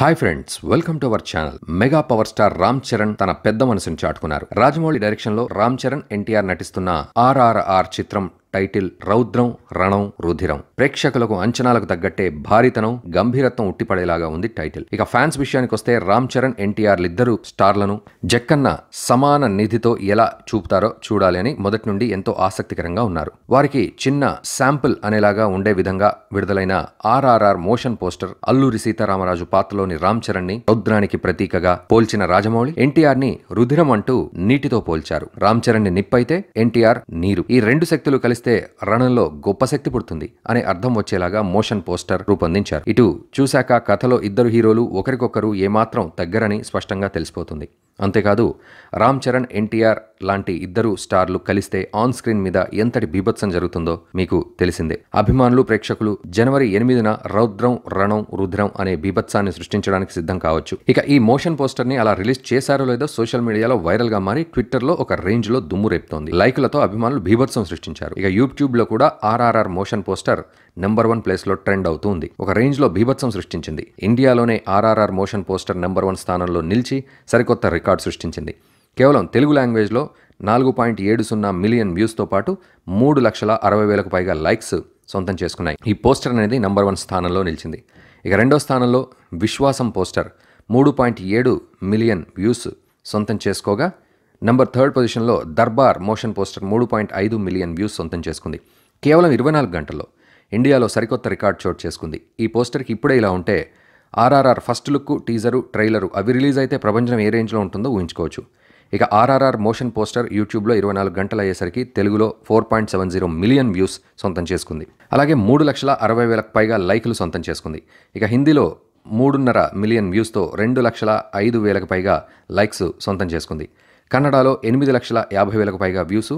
hi friends welcome to our channel mega power star Ram Charan తన పెద్ద మనసును చాటుకున్నారు రాజమౌళి డైరెక్షన్ లో రామ్ చరణ్ ఎన్టీఆర్ నటిస్తున్న ఆర్ఆర్ఆర్ చిత్రం టైటిల్ రౌద్రం రణం రుధిరం ప్రేక్షకులకు అంచనాలకు తగ్గట్టే భారీతనం గంభీరత్వం ఉట్టిపడేలాగా ఉంది టైటిల్ ఇక ఫ్యాన్స్ విషయానికి వస్తే రామ్ చరణ్ ఎన్టీఆర్లిద్దరూ స్టార్లను జక్కన్న సమాన నిధితో ఎలా చూపుతారో చూడాలి అని మొదటి నుండి ఎంతో ఆసక్తికరంగా ఉన్నారు వారికి చిన్న శాంపుల్ అనేలాగా ఉండే విధంగా విడుదలైన ఆర్ఆర్ఆర్ మోషన్ పోస్టర్ అల్లూరి సీతారామరాజు పాత్రలోని రామ్ చరణ్ ని రౌద్రానికి ప్రతీకగా పోల్చిన రాజమౌళి ఎన్టీఆర్ ని రుధిరం అంటూ నీటితో పోల్చారు రామ్ చరణ్ ని నిప్పైతే ఎన్టీఆర్ నీరు ఈ రెండు శక్తులు కలిసి వేస్తే రణంలో గొప్ప శక్తి పుడుతుంది అనే అర్థం వచ్చేలాగా మోషన్ పోస్టర్ రూపొందించారు ఇటు చూశాక కథలో ఇద్దరు హీరోలు ఒకరికొకరు ఏమాత్రం తగ్గరని స్పష్టంగా తెలిసిపోతుంది అంతేకాదు రామ్ చరణ్ ఎన్టీఆర్ లాంటి ఇద్దరు స్టార్లు కలిస్తే ఆన్ స్క్రీన్ మీద ఎంతటి బీభత్సం జరుగుతుందో మీకు తెలిసిందే అభిమానులు ప్రేక్షకులు జనవరి ఎనిమిదిన రౌద్రం రణం రుద్రం అనే బీభత్సాన్ని సృష్టించడానికి సిద్ధం కావచ్చు ఇక ఈ మోషన్ పోస్టర్ ని అలా రిలీజ్ చేశారో లేదో సోషల్ మీడియాలో వైరల్ గా మారి ట్విట్టర్ లో ఒక రేంజ్ లో దుమ్ము రేపుతోంది లైకులతో అభిమానులు బీభత్సం సృష్టించారు ఇక యూట్యూబ్ లో కూడా RRR motion poster number one ప్లేస్లో ట్రెండ్ అవుతుంది ఒక రేంజ్లో బీభత్సం సృష్టించింది ఇండియాలోనే RRR motion poster number one స్థానంలో నిలిచి సరికొత్త రికార్డు రికార్డు సృష్టించింది కేవలం తెలుగు లాంగ్వేజ్లో నాలుగు పాయింట్ ఏడు సున్నా మిలియన్ వ్యూస్తో పాటు మూడు లక్షల అరవై వేలకు పైగా లైక్స్ సొంతం చేసుకున్నాయి ఈ పోస్టర్ అనేది నంబర్ వన్ స్థానంలో నిలిచింది ఇక రెండో స్థానంలో విశ్వాసం పోస్టర్ మూడు పాయింట్ ఏడు మిలియన్ వ్యూస్ సొంతం చేసుకోగా నంబర్ థర్డ్ పొజిషన్లో దర్బార్ మోషన్ పోస్టర్ మూడు పాయింట్ ఐదు మిలియన్ వ్యూస్ సొంతం చేసుకుంది కేవలం ఇరవై నాలుగు గంటల్లో ఇండియాలో సరికొత్త రికార్డ్ చోటు చేసుకుంది ఈ పోస్టర్కి ఇప్పుడే ఇలా ఉంటే RRR first look teaser trailer అవి రిలీజ్ అయితే ప్రపంచం ఏ రేంజ్లో ఉంటుందో ఊహించుకోవచ్చు ఇక ఆర్ఆర్ఆర్ మోషన్ పోస్టర్ యూట్యూబ్లో ఇరవై నాలుగు గంటలు అయ్యేసరికి తెలుగులో four point seven zero million views సొంతం చేసుకుంది అలాగే మూడు లక్షల అరవై వేలకు పైగా లైక్లు సొంతం చేసుకుంది ఇక హిందీలో మూడున్నర మిలియన్ వ్యూస్తో రెండు లక్షల ఐదు వేలకు పైగా లైక్స్ సొంతం చేసుకుంది కన్నడలో ఎనిమిది లక్షల యాభై వేలకు పైగా వ్యూస్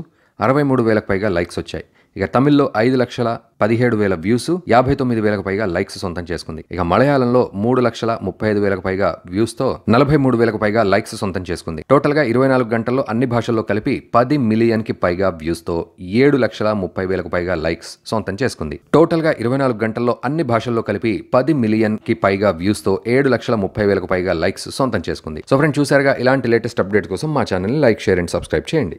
అరవై మూడు వేలకు పైగా లైక్స్ వచ్చాయి ఇక తమిళ్లో ఐదు లక్షల పదిహేడు వేల వ్యూస్ యాభై తొమ్మిది వేలకు పైగా లైక్స్ సొంతం చేసుకుంది ఇక మలయాళంలో మూడు లక్షల ముప్పై ఐదు వేలకు పైగా వ్యూస్ తో నలభై మూడు వేలకు పైగా లైక్స్ సొంతం చేసుకుంది టోటల్ గా ఇరవై నాలుగు గంటల్లో అన్ని భాషల్లో కలిపి పది మిలియన్ కి పైగా వ్యూస్ తో ఏడు లక్షల ముప్పై వేలకు పైగా లైక్స్ సొంతం చేసుకుంది టోటల్ గా ఇరవై నాలుగు గంటల్లో అన్ని భాషల్లో కలిపి పది మిలియన్ కి పైగా వ్యూస్ తో ఏడు లక్షల ముప్పై వేలకు పైగా లైక్స్ సొంతం చేసుకుంది సో ఫ్రెండ్ చూసారుగా ఇలాంటి లేటెస్ట్ అప్డేట్ కోసం మా channel like share and subscribe చేయండి